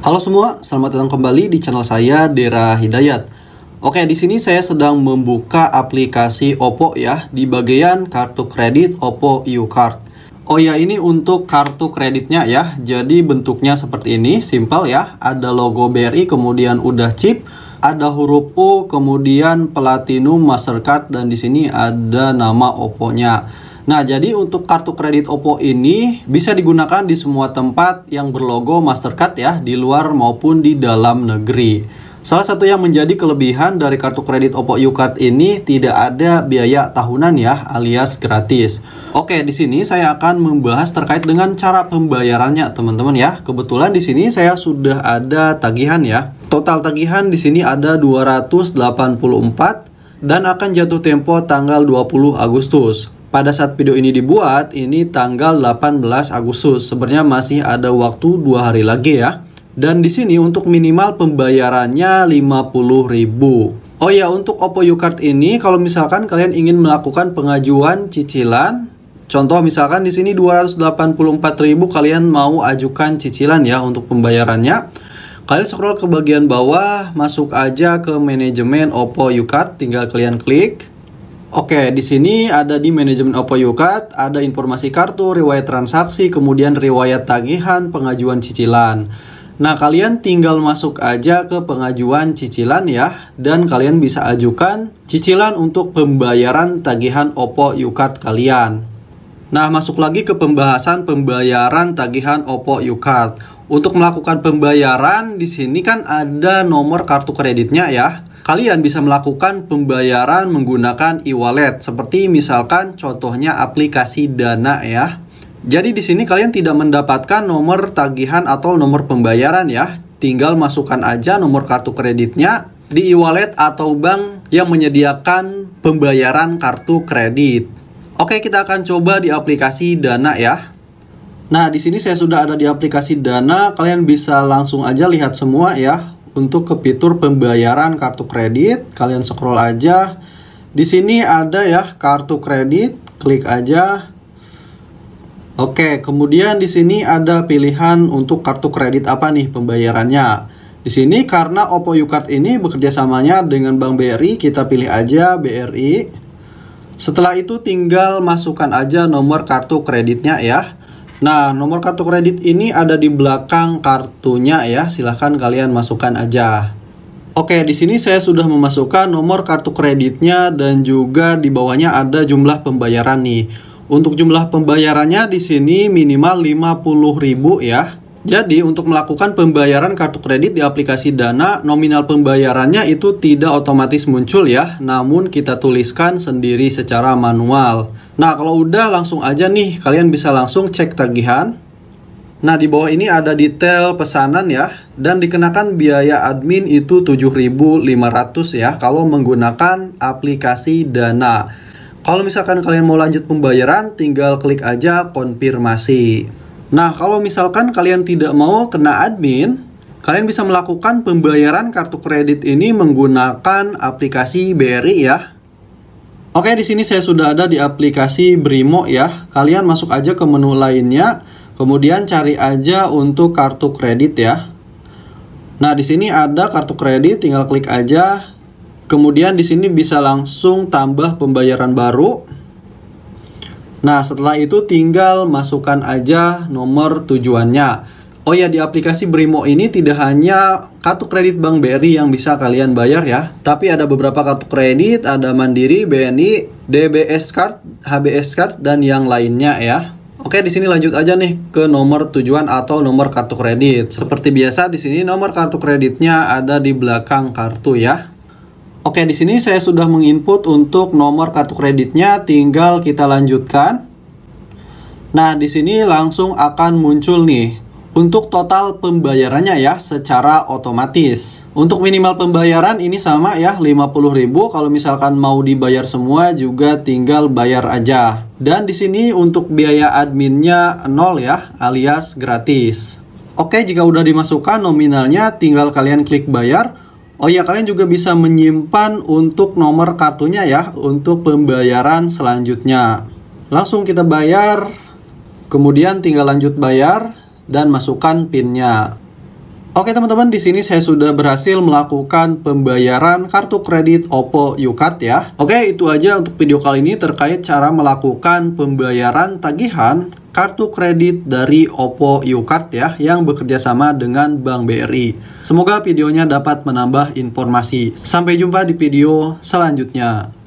Halo semua, selamat datang kembali di channel saya Dera Hidayat. Oke, di sini saya sedang membuka aplikasi Oppo ya di bagian kartu kredit Oppo UCard. Oh ya, ini untuk kartu kreditnya ya. Jadi bentuknya seperti ini, simple ya. Ada logo BRI, kemudian udah chip, ada huruf U, kemudian Platinum Mastercard dan di sini ada nama Oppo-nya. Nah, jadi untuk kartu kredit Oppo ini bisa digunakan di semua tempat yang berlogo Mastercard ya, di luar maupun di dalam negeri. Salah satu yang menjadi kelebihan dari kartu kredit Oppo Ucard ini tidak ada biaya tahunan ya, alias gratis. Oke, di sini saya akan membahas terkait dengan cara pembayarannya, teman-teman ya. Kebetulan di sini saya sudah ada tagihan ya. Total tagihan di sini ada 284 dan akan jatuh tempo tanggal 20 Agustus. Pada saat video ini dibuat, ini tanggal 18 Agustus. Sebenarnya masih ada waktu dua hari lagi ya. Dan di sini untuk minimal pembayarannya 50.000. Oh ya, untuk Oppo Ucard ini kalau misalkan kalian ingin melakukan pengajuan cicilan, contoh misalkan di sini 284.000 kalian mau ajukan cicilan ya untuk pembayarannya. Kalian scroll ke bagian bawah, masuk aja ke manajemen Oppo Ucard, tinggal kalian klik. Oke, di sini ada di manajemen Oppo Yukat, ada informasi kartu, riwayat transaksi, kemudian riwayat tagihan, pengajuan cicilan. Nah, kalian tinggal masuk aja ke pengajuan cicilan ya, dan kalian bisa ajukan cicilan untuk pembayaran tagihan Oppo Yukat kalian. Nah, masuk lagi ke pembahasan pembayaran tagihan Oppo Yukat. Untuk melakukan pembayaran, di sini kan ada nomor kartu kreditnya ya kalian bisa melakukan pembayaran menggunakan e-wallet seperti misalkan contohnya aplikasi Dana ya. Jadi di sini kalian tidak mendapatkan nomor tagihan atau nomor pembayaran ya. Tinggal masukkan aja nomor kartu kreditnya di e-wallet atau bank yang menyediakan pembayaran kartu kredit. Oke, kita akan coba di aplikasi Dana ya. Nah, di sini saya sudah ada di aplikasi Dana. Kalian bisa langsung aja lihat semua ya untuk ke fitur pembayaran kartu kredit. Kalian scroll aja. Di sini ada ya kartu kredit, klik aja. Oke, kemudian di sini ada pilihan untuk kartu kredit apa nih pembayarannya. Di sini karena Oppo Ucard ini bekerja samanya dengan Bank BRI, kita pilih aja BRI. Setelah itu tinggal masukkan aja nomor kartu kreditnya ya. Nah, nomor kartu kredit ini ada di belakang kartunya ya. Silahkan kalian masukkan aja. Oke, di sini saya sudah memasukkan nomor kartu kreditnya dan juga di bawahnya ada jumlah pembayaran nih. Untuk jumlah pembayarannya di sini minimal 50.000 ya. Jadi untuk melakukan pembayaran kartu kredit di aplikasi Dana, nominal pembayarannya itu tidak otomatis muncul ya, namun kita tuliskan sendiri secara manual. Nah, kalau udah langsung aja nih, kalian bisa langsung cek tagihan. Nah, di bawah ini ada detail pesanan ya, dan dikenakan biaya admin itu 7.500 ya kalau menggunakan aplikasi Dana. Kalau misalkan kalian mau lanjut pembayaran, tinggal klik aja konfirmasi. Nah, kalau misalkan kalian tidak mau kena admin, kalian bisa melakukan pembayaran kartu kredit ini menggunakan aplikasi BRI ya. Oke, di sini saya sudah ada di aplikasi Brimo ya. Kalian masuk aja ke menu lainnya, kemudian cari aja untuk kartu kredit ya. Nah, di sini ada kartu kredit, tinggal klik aja. Kemudian di sini bisa langsung tambah pembayaran baru. Nah, setelah itu tinggal masukkan aja nomor tujuannya. Oh ya, di aplikasi Brimo ini tidak hanya kartu kredit Bank BRI yang bisa kalian bayar ya, tapi ada beberapa kartu kredit, ada Mandiri, BNI, DBS Card, HBS Card, dan yang lainnya ya. Oke, di sini lanjut aja nih ke nomor tujuan atau nomor kartu kredit. Seperti biasa, di sini nomor kartu kreditnya ada di belakang kartu ya. Oke, di sini saya sudah menginput untuk nomor kartu kreditnya, tinggal kita lanjutkan. Nah, di sini langsung akan muncul nih untuk total pembayarannya ya secara otomatis. Untuk minimal pembayaran ini sama ya 50.000 kalau misalkan mau dibayar semua juga tinggal bayar aja. Dan di sini untuk biaya adminnya 0 ya alias gratis. Oke, jika udah dimasukkan nominalnya tinggal kalian klik bayar Oh ya kalian juga bisa menyimpan untuk nomor kartunya ya untuk pembayaran selanjutnya. Langsung kita bayar, kemudian tinggal lanjut bayar dan masukkan PIN-nya. Oke teman-teman, di sini saya sudah berhasil melakukan pembayaran kartu kredit Oppo Ucard ya. Oke, itu aja untuk video kali ini terkait cara melakukan pembayaran tagihan kartu kredit dari Oppo Ucard ya yang bekerja sama dengan Bank BRI. Semoga videonya dapat menambah informasi. Sampai jumpa di video selanjutnya.